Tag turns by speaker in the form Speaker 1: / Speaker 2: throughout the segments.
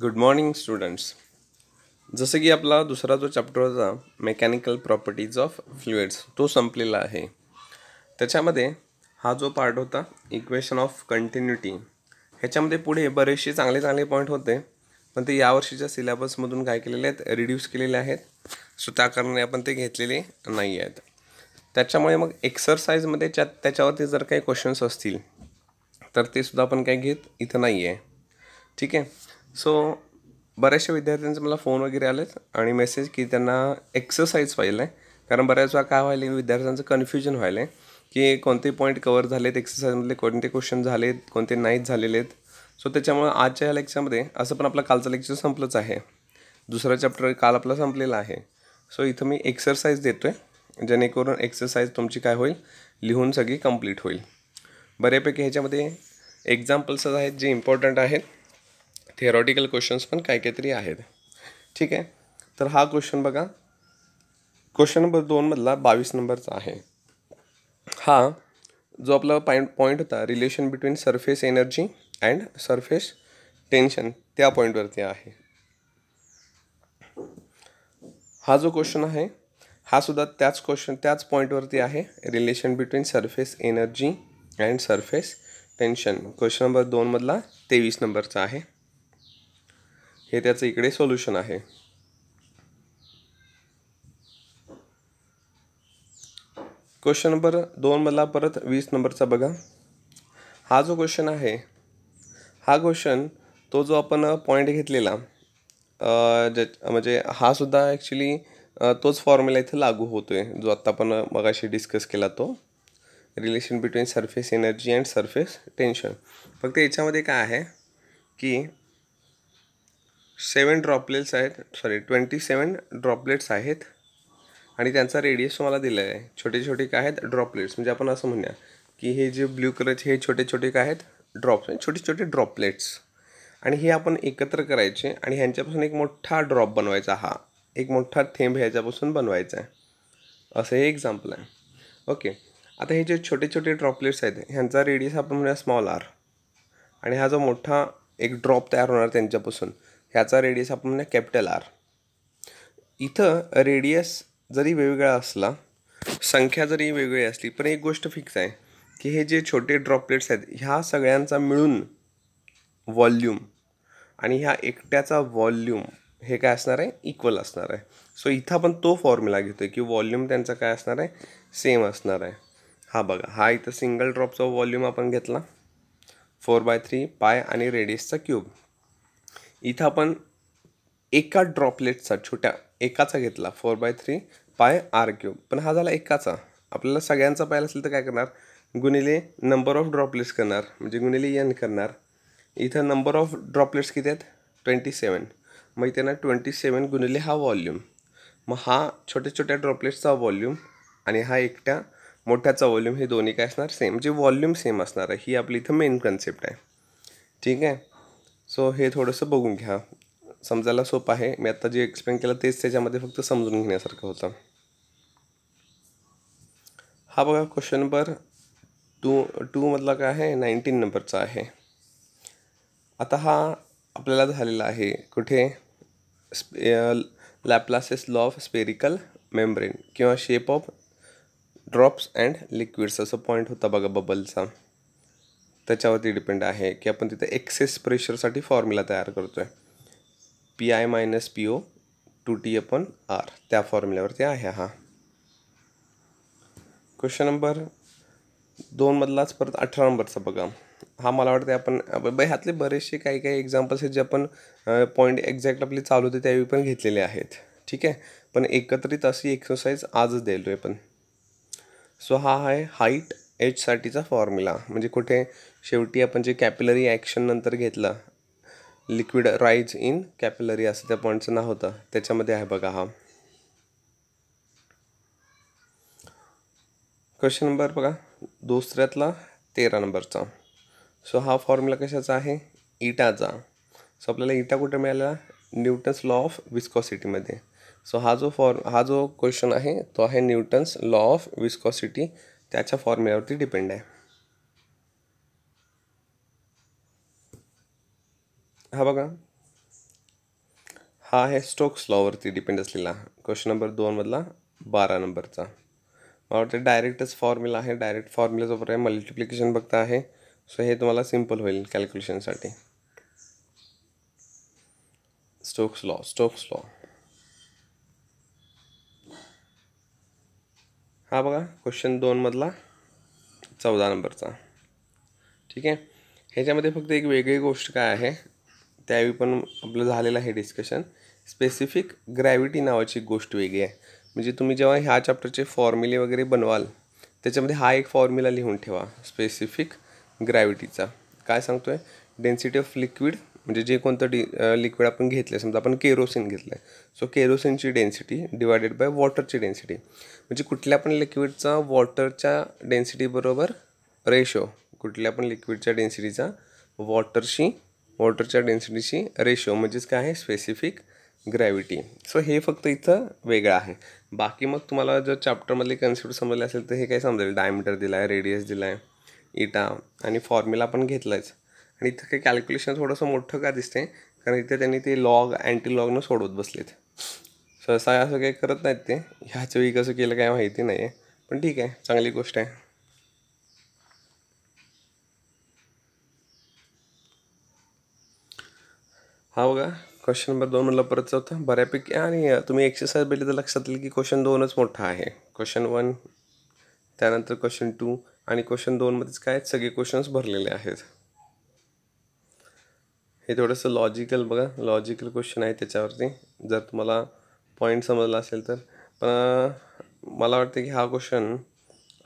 Speaker 1: Good morning students जसं की आपला दुसरा जो चॅप्टर होता मेकॅनिकल प्रॉपर्टीज ऑफ फ्लुएड्स तो संपलेला आहे त्याच्यामध्ये हा जो पार्ट होता इक्वेशन ऑफ कंटिन्युटी ह्याच्यामध्ये पुढे बरेचसे चांगले चांगले पॉईंट होते पण ते यावर्षीच्या सिलेबसमधून काय केलेले आहेत रिड्यूस केलेले आहेत सो त्या कारणाने आपण ते घेतलेले नाही आहेत त्याच्यामुळे मग एक्सरसाइजमध्ये च्या त्याच्यावरती जर काही क्वेश्चन्स असतील तर ते सुद्धा आपण काय घेत इथं नाही आहे ठीक आहे सो बऱ्याचशा विद्यार्थ्यांचे मला फोन वगैरे आलेत आणि मेसेज की त्यांना एक्सरसाइज पाहिलं आहे कारण बऱ्याच वेळा काय व्हायला विद्यार्थ्यांचं कन्फ्युजन व्हायला आहे की कोणते पॉईंट कवर झालेत एक्सरसाइजमधले कोणते क्वेश्चन झालेत कोणते नाहीत झालेले आहेत सो त्याच्यामुळे आजच्या या लेक्चरमध्ये असं पण आपला कालचं लेक्चर संपलंच आहे दुसरा चॅप्टर काल आपला संपलेला आहे सो इथं मी एक्सरसाइज देतो आहे जेणेकरून एक्सरसाइज तुमची काय होईल लिहून सगळी कंप्लीट होईल बऱ्यापैकी ह्याच्यामध्ये एक्झाम्पल्सच आहेत जे इम्पॉर्टंट आहेत थेरॉटिकल क्वेश्चन्स पण काय काहीतरी आहेत ठीक आहे तर हा क्वेश्चन बघा क्वेश्चन नंबर दोनमधला बावीस नंबरचा आहे हा जो आपला पॉईंट पॉईंट होता relation between surface energy and surface tension त्या पॉईंटवरती आहे हा जो क्वेश्चन आहे हा सुद्धा त्याच क्वेश्चन त्याच पॉईंटवरती आहे relation between surface energy and surface tension question number दोनमधला तेवीस नंबरचा आहे हे त्याचं इकडे सोल्युशन आहे क्वेश्चन नंबर दोनमधला परत वीस नंबरचा बघा हा जो क्वेश्चन आहे हा क्वेश्चन तो जो आपण पॉईंट घेतलेला ज म्हणजे हा सुद्धा ॲक्च्युली तोच फॉर्म्युला इथं लागू होतो आहे जो आत्ता आपण मगाशी डिस्कस केला तो relation between surface energy and surface tension फक्त याच्यामध्ये काय आहे की सेवन ड्रॉपलेट्स आहेत सॉरी ट्वेंटी सेवन ड्रॉपलेट्स आहेत आणि त्यांचा रेडियस तुम्हाला दिलेला आहे छोटे छोटे काय आहेत ड्रॉपलेट्स म्हणजे आपण असं म्हणूया की हे जे ब्ल्यू कलरचे हे छोटे छोटे काय आहेत ड्रॉप्स म्हणजे छोटे छोटे ड्रॉपलेट्स आणि हे आपण एकत्र करायचे आणि ह्यांच्यापासून एक मोठा ड्रॉप बनवायचा हा एक मोठा थेंब ह्याच्यापासून बनवायचा आहे असं हे एक्झाम्पल आहे ओके आता हे जे छोटे छोटे ड्रॉपलेट्स आहेत ह्यांचा रेडियस आपण म्हणूया स्मॉल आर आणि हा जो मोठा एक ड्रॉप तयार होणार त्यांच्यापासून ह्याचा रेडियस आपण म्हणजे कॅपिटल आर इथं रेडियस जरी वेगवेगळा असला संख्या जरी वेगळी असली पण एक गोष्ट फिक्स आहे की हे जे छोटे ड्रॉपलेट्स आहेत ह्या सगळ्यांचा मिळून व्हॉल्यूम आणि ह्या एकट्याचा वॉल्यूम हे काय असणार आहे इक्वल असणार आहे सो इथं आपण तो फॉर्म्युला घेतो आहे की वॉल्यूम त्यांचा काय असणार आहे सेम असणार आहे हा बघा हा इथं सिंगल ड्रॉपचा व्हॉल्यूम आपण घेतला फोर बाय थ्री पाय आणि रेडियसचा क्यूब इथं आपण एका ड्रॉपलेटचा छोट्या एकाचा घेतला four by three pi R cube पण हा झाला एकाचा आपल्याला सगळ्यांचा पाहिला असेल तर काय करणार गुणिले नंबर ऑफ ड्रॉपलेट्स करणार म्हणजे गुणिले एन करणार इथं नंबर ऑफ ड्रॉपलेट्स किती आहेत ट्वेंटी सेवन मग इथे ना ट्वेंटी सेवन गुणिले हा वॉल्यूम मग हा छोट्या छोट्या ड्रॉपलेट्सचा वॉल्यूम आणि हा एकट्या मोठ्याचा वॉल्यूम हे दोन्ही काय असणार सेम म्हणजे वॉल्यूम सेम असणार आहे ही आपली इथं मेन कन्सेप्ट आहे ठीक आहे सो हे थोडंसं बघून घ्या समजायला सोपं आहे मी आत्ता जे एक्सप्लेन केलं तेच त्याच्यामध्ये फक्त समजून घेण्यासारखं होतं हा बघा क्वेश्चन नंबर टू टूमधला काय आहे नाईन्टीन नंबरचा आहे आता हा आपल्याला झालेला आहे कुठे स्पे Laplace's law of spherical membrane किंवा shape of drops and liquids असं पॉईंट होता बघा बबलचा त्याच्यावरती डिपेंड आहे की आपण तिथे एक्सेस प्रेशरसाठी फॉर्म्युला तयार करतो आहे P I minus P O two T upon R त्या फॉर्म्युलावरती आहे हा क्वेश्चन नंबर दोनमधलाच परत अठरा नंबरचा बघा हा मला वाटते आपण ह्यातले बरेचसे काही काही एक्झाम्पल्स आहेत जे आपण पॉईंट एक्झॅक्ट आपले चालू होते त्यावेळी पण घेतलेले आहेत ठीक आहे पण एकत्रित अशी एक्सरसाइज आजच द्यायलो आहे पण सो हा आहे हाईट साठीचा फॉर्म्युला म्हणजे कुठे शेवटी आपण जे कॅपिलरी ॲक्शन नंतर घेतलं लिक्विड राईज इन कॅपिलरी असं त्या पॉईंटचं नाव होतं त्याच्यामध्ये आहे बघा हा क्वेश्चन नंबर बघा दुसऱ्यातला तेरा नंबरचा सो हा फॉर्म्युला कशाचा आहे इटाचा सो आपल्याला इटा कुठे मिळाला न्यूटन्स लॉ ऑफ विस्कॉसिटीमध्ये सो हा जो फॉर्म हा जो क्वेश्चन आहे तो आहे न्यूटन्स लॉ ऑफ विस्कॉसिटी त्याच्या फॉर्म्युलावरती डिपेंड आहे हा बघा हा आहे स्टोक्स लॉवरती डिपेंड असलेला क्वेश्चन नंबर दोनमधला बारा नंबरचा मला वाटतं डायरेक्टच फॉर्म्युला आहे डायरेक्ट फॉर्म्युलाजोबर आहे मल्टिप्लिकेशन बघता आहे सो हे तुम्हाला सिम्पल होईल कॅल्क्युलेशनसाठी स्टोक्स लॉ स्टोक्स लॉ हा बघा क्वेश्चन दोनमधला चौदा नंबरचा ठीक आहे ह्याच्यामध्ये फक्त एक वेगळी गोष्ट काय आहे त्यावेळी पण आपलं झालेलं आहे डिस्कशन स्पेसिफिक ग्रॅव्हिटी नावाची गोष्ट वेगळी आहे म्हणजे तुम्ही जेव्हा ह्या चॅप्टरचे फॉर्म्युले वगैरे बनवाल त्याच्यामध्ये हा एक फॉर्म्युला लिहून ठेवा स्पेसिफिक ग्रॅव्हिटीचा काय सांगतो आहे डेन्सिटी ऑफ लिक्विड म्हणजे जे कोणतं डी लिक्विड आपण घेतलं आहे समजा आपण केरोसिन घेतलं आहे सो केरोसिनची डेन्सिटी डिवायडेड बाय वॉटरची डेन्सिटी म्हणजे कुठल्या पण लिक्विडचा वॉटरच्या डेन्सिटीबरोबर रेशो कुठल्या पण लिक्विडच्या डेन्सिटीचा वॉटरशी वॉटरच्या डेन्सिटीशी रेशो म्हणजेच काय आहे स्पेसिफिक ग्रॅव्हिटी सो हे फक्त इथं वेगळं आहे बाकी मग तुम्हाला जर चॅप्टरमधले कन्सेप्ट समजले असेल तर हे काय समजेल डायमीटर दिला आहे रेडियस दिला आहे इटा आणि फॉर्म्युला पण आहे आणि इथं काही कॅल्क्युलेशन थोडंसं मोठं का दिसते कारण इथे त्यांनी ते लॉग अँटी लॉगनं सोडवत बसलेत सहसा असं काही करत नाहीत ते ह्याच्या वेळी कसं केलं काय माहिती नाही आहे पण ठीक आहे चांगली गोष्ट आहे हा बघा क्वेश्चन नंबर दोन म्हटलं परत चौथा बऱ्यापैकी आणि तुम्ही एक्सरसाइज बघितली तर लक्षात येईल की क्वेश्चन दोनच मोठा आहे क्वेश्चन वन त्यानंतर क्वेश्चन टू आणि क्वेश्चन दोनमध्येच काय सगळे क्वेश्चन्स भरलेले आहेत हे थोडंसं लॉजिकल बघा लॉजिकल क्वेश्चन आहे त्याच्यावरती जर तुम्हाला पॉईंट समजला असेल तर पण मला वाटतं की हा क्वेश्चन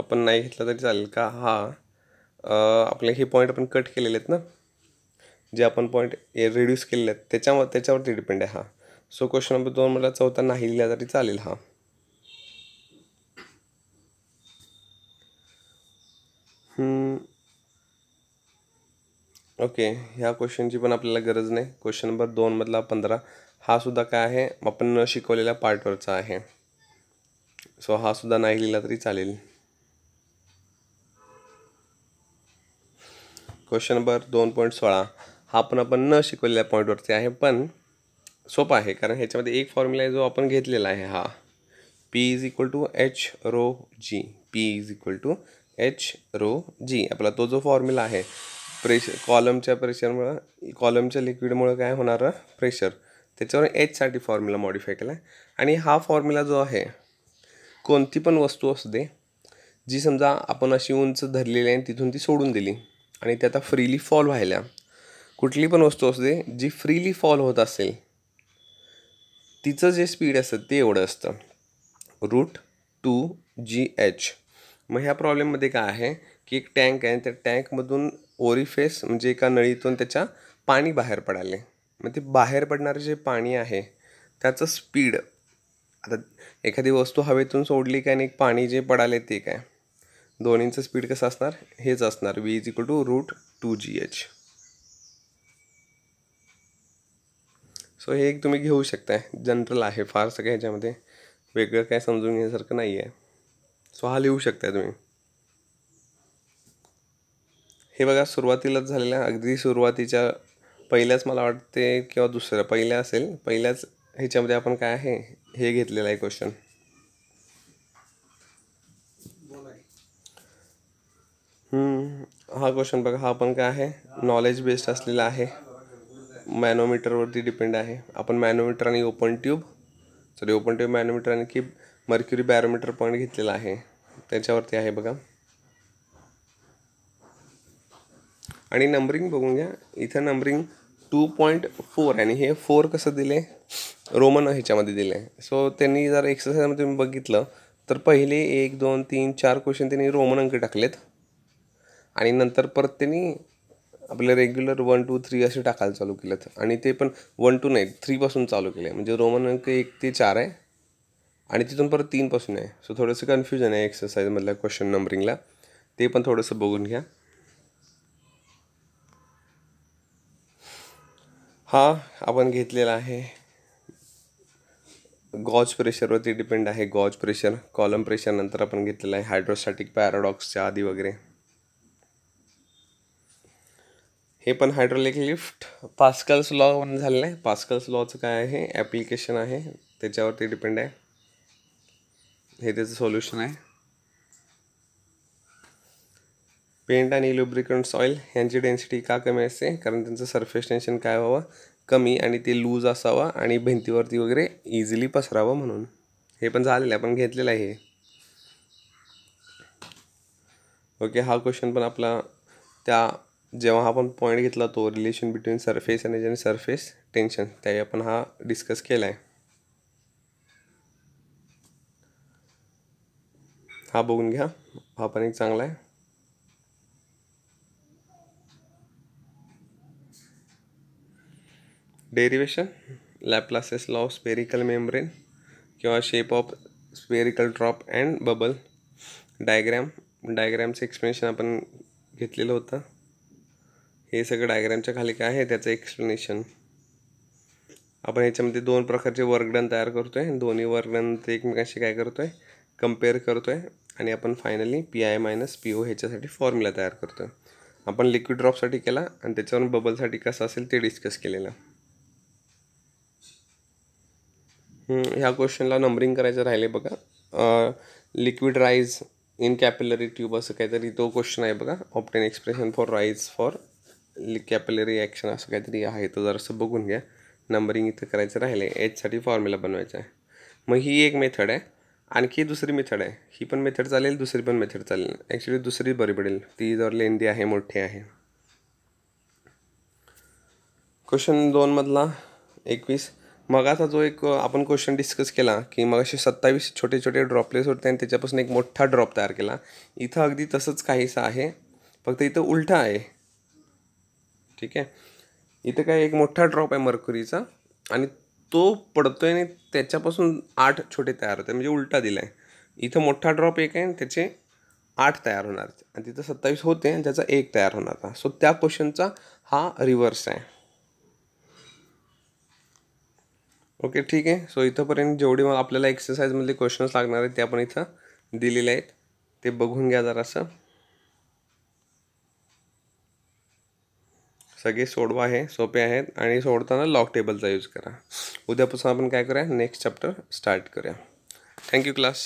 Speaker 1: आपण नाही घेतला तरी चालेल का हा आपले हे पॉईंट आपण कट केलेले आहेत ना जे आपण पॉईंट रिड्यूस केलेले आहेत त्याच्यावर त्याच्यावरती डिपेंड आहे हा सो क्वेश्चन नंबर दोन म्हटलं चौथा नाही लिहिला तरी चालेल हा Hmm. ओके ह्या क्वेश्चनची पण आपल्याला गरज नाही क्वेश्चन नंबर मधला पंधरा हा सुद्धा काय आहे आपण न शिकवलेल्या पार्टवरचा आहे सो हा सुद्धा नाही लिहिला तरी चालेल क्वेश्चन नंबर दोन पॉईंट सोळा हा पण आपण न शिकवलेल्या पॉईंटवरती आहे पण सोपा आहे कारण ह्याच्यामध्ये एक फॉर्म्युला आहे जो आपण घेतलेला आहे हा P is equal to H rho G P is equal to H rho G आपला तो जो फॉर्म्युला आहे प्रेशर कॉलमच्या प्रेशरमुळं कॉलमच्या लिक्विडमुळं काय होणारं प्रेशर त्याच्यावर एचसाठी फॉर्म्युला मॉडिफाय केला आणि हा फॉर्म्युला जो आहे कोणती पण वस्तू असू दे जी समजा आपण अशी उंच धरलेली आहे तिथून ती सोडून दिली आणि ती आता फ्रीली फॉल व्हायला कुठली पण वस्तू असू दे जी फ्रीली फॉल होत असेल तिचं जे स्पीड असतं ते एवढं असतं रूट टू जी एच मग ह्या प्रॉब्लेममध्ये काय आहे की एक टँक आहे त्या टँकमधून ओरिफेस म्हणजे एका नळीतून त्याच्या पाणी बाहेर पडाले मग ते बाहेर पडणारं जे पाणी आहे त्याचं स्पीड आता एखादी वस्तू हवेतून सोडली काय आणि पाणी जे पडाले ते काय दोन्हींचं स्पीड कसं असणार हेच असणार V is equal to root two G H so हे एक तुम्ही घेऊ शकताय जनरल आहे फारसं काय ह्याच्यामध्ये वेगळं काय समजून घेण्यासारखं नाही आहे सो हा लिहू शकताय तुम्ही हे बघा सुरुवातीलाच झालेल्या अगदी सुरुवातीच्या पहिल्याच मला वाटते किंवा दुसऱ्या पहिल्या असेल पहिल्याच ह्याच्यामध्ये आपण काय आहे हे घेतलेलं आहे क्वेश्चन हा क्वेश्चन बघा हा पण काय आहे नॉलेज बेस्ड असलेला आहे मॅनोमीटरवरती डिपेंड आहे आपण मॅनोमीटर आणि open tube sorry open tube manometer आणि की मर्क्युरी बॅरोमीटर पॉईंट घेतलेला आहे त्याच्यावरती आहे बघा आणि नंबरिंग बघून घ्या इथं नंबरिंग टू पॉईंट फोर आणि हे फोर कसं दिले रोमन ह्याच्यामध्ये दिले सो त्यांनी जर एक्सरसाइजमध्ये तुम्ही बघितलं तर पहिले एक दोन तीन चार क्वेश्चन त्यांनी रोमन अंक टाकलेत आणि नंतर परत त्यांनी आपले रेग्युलर वन टू थ्री असे टाकायला चालू केलेत आणि ते पण वन टू नाही थ्रीपासून चालू केले म्हणजे रोमन अंक एक ते चार आहे आणि तिथून परत तीनपासून आहे सो थोडंसं कन्फ्युजन आहे एक्सरसाइजमधल्या क्वेश्चन नंबरिंगला ते पण थोडंसं बघून घ्या हा आपण घेतलेला आहे गॉज प्रेशरवरती डिपेंड आहे गॉज प्रेशर कॉलम प्रेशर नंतर आपण घेतलेला आहे हायड्रोस्टॅटिक पॅराडॉक्सच्या आधी वगैरे हे पण हायड्रोलिक लिफ्ट पास्कल्स लॉ झालेलं आहे पास्कल्स लॉचं काय आहे ॲप्लिकेशन आहे त्याच्यावरती डिपेंड आहे हे त्याचं सोल्युशन आहे पेंट आणि लुब्रिकंट सॉईल यांची डेन्सिटी का कमी असते कारण त्यांचं सरफेस टेन्शन काय व्हावं कमी आणि ते लूज असावा आणि भिंतीवरती वगैरे इझिली पसरावं म्हणून हे पण झालेलं आहे आपण घेतलेलं आहे ओके हा क्वेश्चन पण आपला त्या जेव्हा आपण पॉईंट घेतला तो रिलेशन बिटवीन सरफेस एनर्जी आणि सरफेस टेन्शन त्याही आपण हा डिस्कस केला आहे हा बघून घ्या हा पण एक चांगला आहे derivation Laplace's law spherical membrane किंवा shape of spherical drop and bubble diagram डायग्रॅमचं एक्सप्लेनेशन आपण घेतलेलं होतं हे सगळं डायग्रॅमच्या खाली काय आहे त्याचं एक्सप्लेनेशन आपण याच्यामध्ये दोन प्रकारचे वर्गडन तयार करतो आहे दोन्ही वर्गडन ते एकमेकांशी काय करतो आहे कम्पेअर करतो आहे आणि आपण finally P I minus P O ह्याच्यासाठी फॉर्म्युला तयार करतो आहे आपण लिक्विड ड्रॉपसाठी केला आणि त्याच्यावरून बबलसाठी कसं असेल ते डिस्कस केलेलं ह्या क्वेश्चनला नंबरिंग करायचं राहिले बघा liquid rise in capillary tube असं काहीतरी तो क्वेश्चन आहे बघा obtain expression for rise for capillary action असं काहीतरी आहे तो जरासं बघून घ्या नंबरिंग इथं करायचं राहिले एचसाठी फॉर्म्युला बनवायचा आहे मग ही एक मेथड आहे आणखी दुसरी मेथड आहे ही पण मेथड चालेल दुसरी पण मेथड चालेल ॲक्च्युली दुसरी बरी पडेल ती जर लेंदी आहे मोठी आहे क्वेश्चन दोनमधला एकवीस मगाचा जो एक आपण क्वेश्चन डिस्कस केला की मग असे सत्तावीस छोटे छोटे ड्रॉपलेस होते आणि त्याच्यापासून एक मोठा ड्रॉप तयार केला इथं अगदी तसंच काहीसं आहे फक्त इथं उलटा आहे ठीक आहे इथं काय एक मोठा ड्रॉप आहे मर्क्युरीचा आणि तो पडतोय आणि त्याच्यापासून आठ छोटे तयार होते म्हणजे उलटा दिला आहे इथं मोठा ड्रॉप एक आहे आणि त्याचे आठ तयार होणार आणि तिथं सत्तावीस होते आणि त्याचा एक तयार होणार सो त्या क्वेश्चनचा हा रिव्हर्स आहे ओके ठीक आहे सो इथंपर्यंत जेवढी मग आपल्याला एक्सरसाइजमधले क्वेश्चन्स लागणार आहेत ते आपण इथं दिलेले आहेत ते बघून घ्या जरासं सगळे सोडवा आहे सोपे आहेत आणि सोडताना लॉक टेबलचा यूज करा उद्यापासून आपण काय करूया नेक्स्ट चॅप्टर स्टार्ट करूया थँक्यू क्लास